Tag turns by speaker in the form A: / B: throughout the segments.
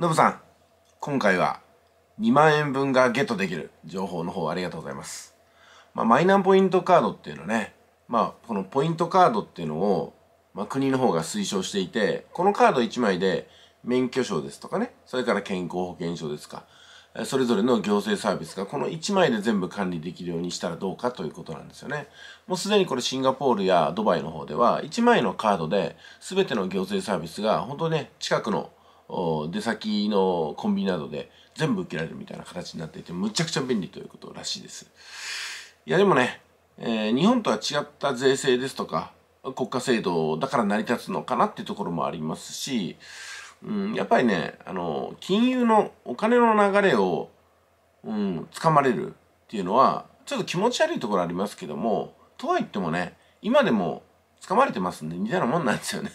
A: ノブさん、今回は2万円分がゲットできる情報の方ありがとうございます。まあ、マイナンポイントカードっていうのはね、まあ、このポイントカードっていうのを、まあ、国の方が推奨していて、このカード1枚で免許証ですとかね、それから健康保険証ですか、それぞれの行政サービスがこの1枚で全部管理できるようにしたらどうかということなんですよね。もうすでにこれシンガポールやドバイの方では1枚のカードで全ての行政サービスが本当ね、近くの出先のコンビニなどで全部受けられるみたいな形になっていてむちゃくちゃ便利ということらしいですいやでもね、えー、日本とは違った税制ですとか国家制度だから成り立つのかなっていうところもありますし、うん、やっぱりねあの金融のお金の流れをうん、掴まれるっていうのはちょっと気持ち悪いところありますけどもとはいってもね今でも掴まれてますんでみたいなもんなんですよね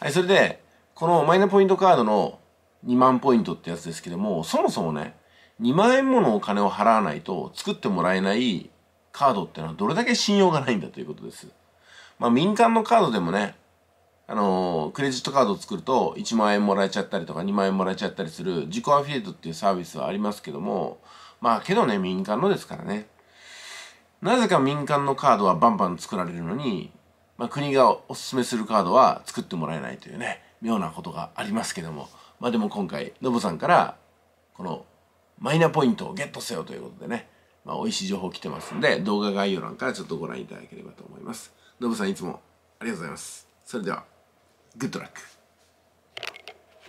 A: はいそれでこのマイナポイントカードの2万ポイントってやつですけども、そもそもね、2万円ものお金を払わないと作ってもらえないカードってのはどれだけ信用がないんだということです。まあ民間のカードでもね、あのー、クレジットカードを作ると1万円もらえちゃったりとか2万円もらえちゃったりする自己アフィリエイトっていうサービスはありますけども、まあけどね、民間のですからね。なぜか民間のカードはバンバン作られるのに、まあ、国がおすすめするカードは作ってもらえないというね。妙なことがありますけどもまあでも今回ノブさんからこのマイナポイントをゲットせよということでね、まあ、美味しい情報来てますんで動画概要欄からちょっとご覧いただければと思いますノブさんいつもありがとうございますそれではグッドラック